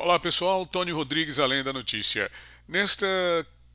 Olá pessoal, Tony Rodrigues, Além da Notícia. Nesta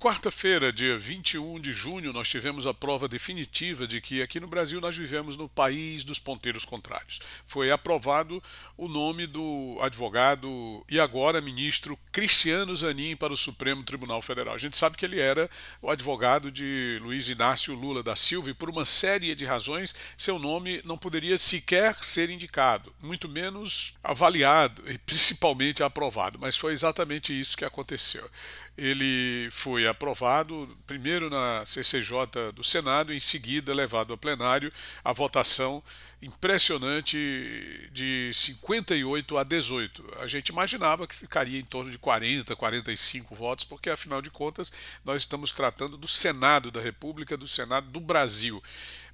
Quarta-feira, dia 21 de junho, nós tivemos a prova definitiva de que aqui no Brasil nós vivemos no país dos ponteiros contrários. Foi aprovado o nome do advogado e agora ministro Cristiano Zanin para o Supremo Tribunal Federal. A gente sabe que ele era o advogado de Luiz Inácio Lula da Silva e por uma série de razões seu nome não poderia sequer ser indicado, muito menos avaliado e principalmente aprovado. Mas foi exatamente isso que aconteceu. Ele foi aprovado primeiro na CCJ do Senado, em seguida levado a plenário a votação impressionante de 58 a 18. A gente imaginava que ficaria em torno de 40, 45 votos, porque afinal de contas nós estamos tratando do Senado da República, do Senado do Brasil.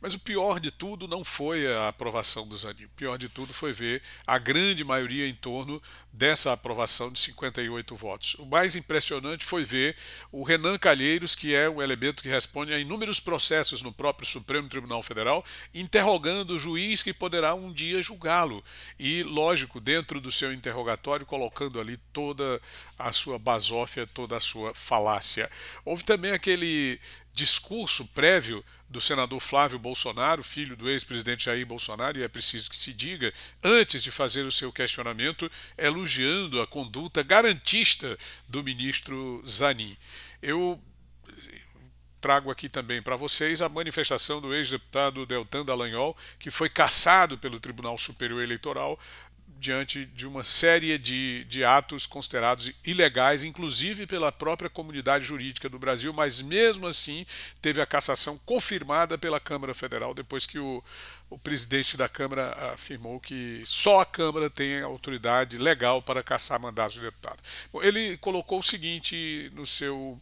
Mas o pior de tudo não foi a aprovação do Zanin. O pior de tudo foi ver a grande maioria em torno dessa aprovação de 58 votos. O mais impressionante foi ver o Renan Calheiros, que é um elemento que responde a inúmeros processos no próprio Supremo Tribunal Federal, interrogando o juiz que poderá um dia julgá-lo. E, lógico, dentro do seu interrogatório, colocando ali toda a sua basófia, toda a sua falácia. Houve também aquele discurso prévio do senador Flávio Bolsonaro, filho do ex-presidente Jair Bolsonaro, e é preciso que se diga, antes de fazer o seu questionamento, elogiando a conduta garantista do ministro Zanin. Eu trago aqui também para vocês a manifestação do ex-deputado Deltan Dallagnol, que foi cassado pelo Tribunal Superior Eleitoral diante de uma série de, de atos considerados ilegais, inclusive pela própria comunidade jurídica do Brasil, mas mesmo assim teve a cassação confirmada pela Câmara Federal, depois que o, o presidente da Câmara afirmou que só a Câmara tem autoridade legal para caçar mandatos de deputado. ele colocou o seguinte no seu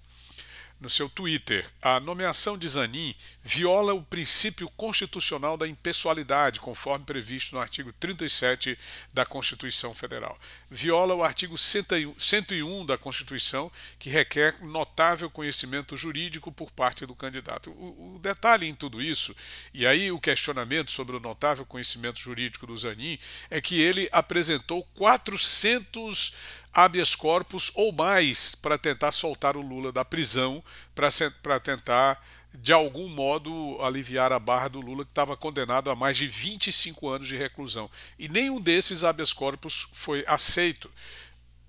no seu Twitter. A nomeação de Zanin viola o princípio constitucional da impessoalidade, conforme previsto no artigo 37 da Constituição Federal. Viola o artigo 101 da Constituição, que requer notável conhecimento jurídico por parte do candidato. O, o detalhe em tudo isso, e aí o questionamento sobre o notável conhecimento jurídico do Zanin, é que ele apresentou 400 habeas corpus ou mais para tentar soltar o Lula da prisão, para tentar de algum modo aliviar a barra do Lula que estava condenado a mais de 25 anos de reclusão. E nenhum desses habeas corpus foi aceito.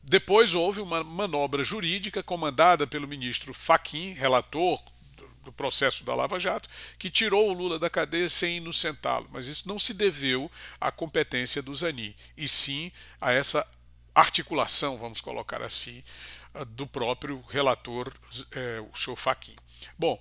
Depois houve uma manobra jurídica comandada pelo ministro Faquim, relator do processo da Lava Jato, que tirou o Lula da cadeia sem inocentá-lo. Mas isso não se deveu à competência do Zanin, e sim a essa articulação, vamos colocar assim, ah, do próprio relator, eh, o senhor Fachin. Bom,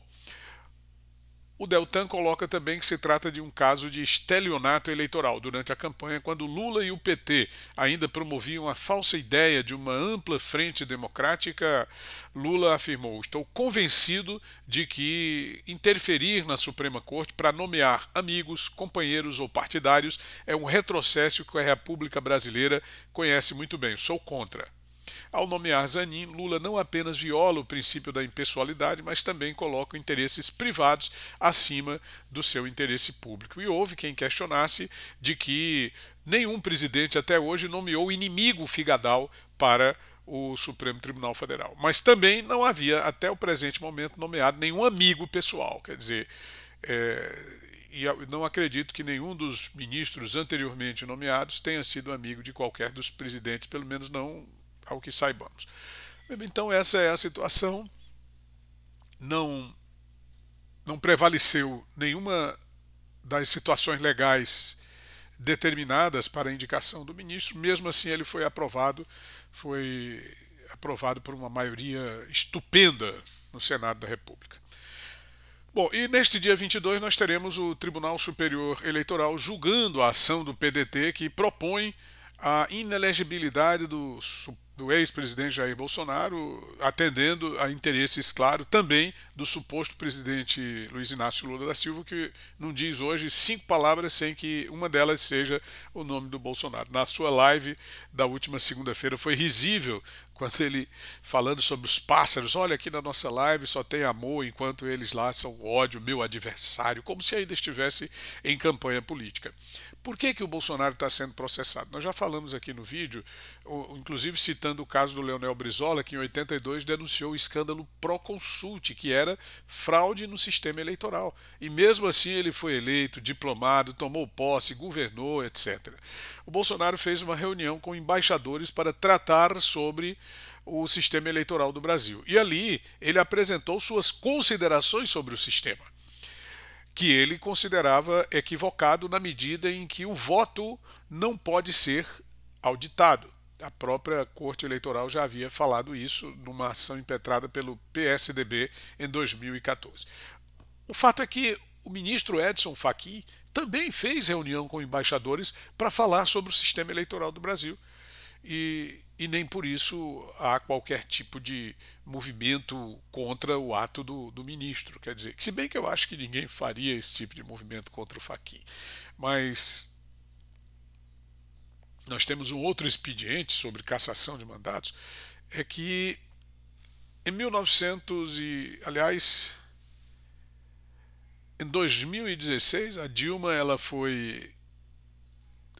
o Deltan coloca também que se trata de um caso de estelionato eleitoral durante a campanha, quando Lula e o PT ainda promoviam a falsa ideia de uma ampla frente democrática. Lula afirmou: Estou convencido de que interferir na Suprema Corte para nomear amigos, companheiros ou partidários é um retrocesso que a República Brasileira conhece muito bem. Sou contra. Ao nomear Zanin, Lula não apenas viola o princípio da impessoalidade, mas também coloca interesses privados acima do seu interesse público. E houve quem questionasse de que nenhum presidente até hoje nomeou inimigo figadal para o Supremo Tribunal Federal. Mas também não havia, até o presente momento, nomeado nenhum amigo pessoal. Quer dizer, é, e não acredito que nenhum dos ministros anteriormente nomeados tenha sido amigo de qualquer dos presidentes, pelo menos não ao que saibamos. Então essa é a situação. Não não prevaleceu nenhuma das situações legais determinadas para a indicação do ministro. Mesmo assim, ele foi aprovado, foi aprovado por uma maioria estupenda no Senado da República. Bom, e neste dia 22 nós teremos o Tribunal Superior Eleitoral julgando a ação do PDT que propõe a inelegibilidade do suposto do ex-presidente Jair Bolsonaro, atendendo a interesses, claro, também do suposto presidente Luiz Inácio Lula da Silva, que não diz hoje cinco palavras sem que uma delas seja o nome do Bolsonaro. Na sua live da última segunda-feira foi risível quando ele falando sobre os pássaros, olha aqui na nossa live só tem amor, enquanto eles lá são ódio, meu adversário, como se ainda estivesse em campanha política. Por que, que o Bolsonaro está sendo processado? Nós já falamos aqui no vídeo, inclusive citando o caso do Leonel Brizola, que em 82 denunciou o escândalo Proconsulte, que era fraude no sistema eleitoral. E mesmo assim ele foi eleito, diplomado, tomou posse, governou, etc. O Bolsonaro fez uma reunião com embaixadores para tratar sobre o sistema eleitoral do Brasil. E ali ele apresentou suas considerações sobre o sistema que ele considerava equivocado na medida em que o voto não pode ser auditado. A própria Corte Eleitoral já havia falado isso numa ação impetrada pelo PSDB em 2014. O fato é que o ministro Edson Fachin também fez reunião com embaixadores para falar sobre o sistema eleitoral do Brasil e, e nem por isso há qualquer tipo de movimento contra o ato do, do ministro. Quer dizer, se bem que eu acho que ninguém faria esse tipo de movimento contra o Faquin, mas nós temos um outro expediente sobre cassação de mandatos, é que em 1900 e, aliás, em 2016 a Dilma ela foi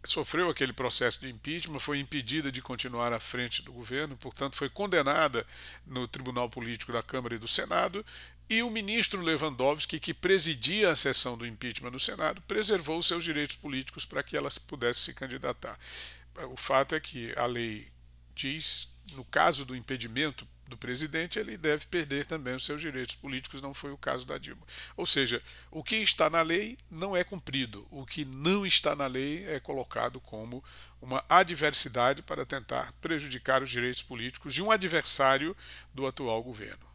sofreu aquele processo de impeachment, foi impedida de continuar à frente do governo, portanto, foi condenada no Tribunal Político da Câmara e do Senado. E o ministro Lewandowski, que presidia a sessão do impeachment no Senado, preservou seus direitos políticos para que ela pudesse se candidatar. O fato é que a lei diz, no caso do impedimento do presidente, ele deve perder também os seus direitos políticos, não foi o caso da Dilma. Ou seja, o que está na lei não é cumprido, o que não está na lei é colocado como uma adversidade para tentar prejudicar os direitos políticos de um adversário do atual governo.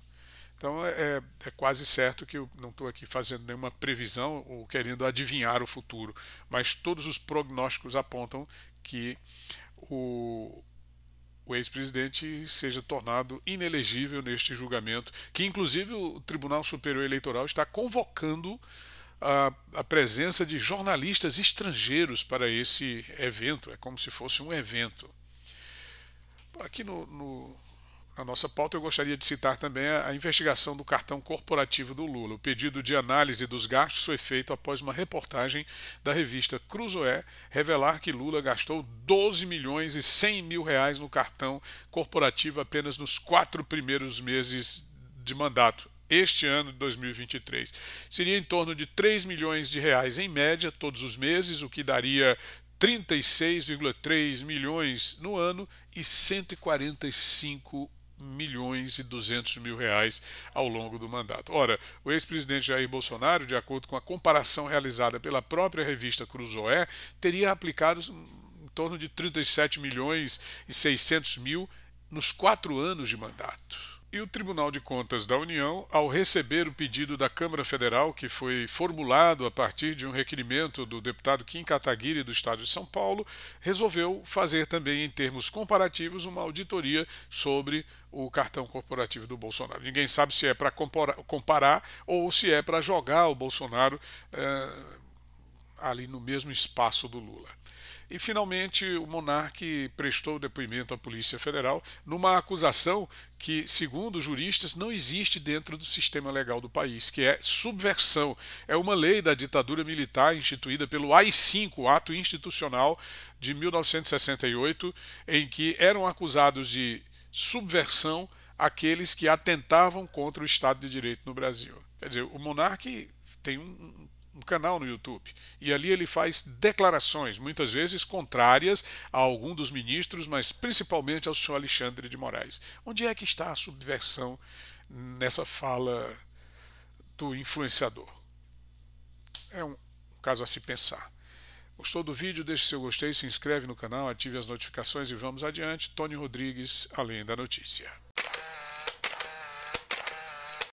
Então é, é, é quase certo que eu não estou aqui fazendo nenhuma previsão ou querendo adivinhar o futuro, mas todos os prognósticos apontam que o, o ex-presidente seja tornado inelegível neste julgamento, que inclusive o Tribunal Superior Eleitoral está convocando a, a, presença de jornalistas estrangeiros para esse evento. É como se fosse um evento. Aqui no, no a nossa pauta, eu gostaria de citar também a investigação do cartão corporativo do Lula. O pedido de análise dos gastos foi feito após uma reportagem da revista Cruzoé revelar que Lula gastou 12 milhões e 100 mil reais no cartão corporativo apenas nos quatro primeiros meses de mandato este ano de 2023. Seria em torno de 3 milhões de reais em média todos os meses, o que daria 36,3 milhões no ano e 145 milhões e 200 mil reais ao longo do mandato. Ora, o ex-presidente Jair Bolsonaro, de acordo com a comparação realizada pela própria revista Cruzoé, teria aplicado em torno de 37 milhões e 600 mil nos quatro anos de mandato e o Tribunal de Contas da União, ao receber o pedido da Câmara Federal, que foi formulado a partir de um requerimento do deputado Kim Kataguiri, do Estado de São Paulo, resolveu fazer também, em termos comparativos, uma auditoria sobre o cartão corporativo do Bolsonaro. Ninguém sabe se é para comparar ou se é para jogar o Bolsonaro eh, ali no mesmo espaço do Lula. E, finalmente, o monarque prestou depoimento à Polícia Federal numa acusação que, segundo juristas, não existe dentro do sistema legal do país, que é subversão. É uma lei da ditadura militar instituída pelo AI-5, Ato Institucional de 1968, em que eram acusados de subversão aqueles que atentavam contra o Estado de Direito no Brasil. Quer dizer, o monarca tem um canal no YouTube. E ali ele faz declarações, muitas vezes contrárias a algum dos ministros, mas principalmente ao senhor Alexandre de Moraes. Onde é que está a subversão nessa fala do influenciador? É um caso a se pensar. Gostou do vídeo? Deixe seu gostei, se inscreve no canal, ative as notificações e vamos adiante. Tony Rodrigues, Além da Notícia.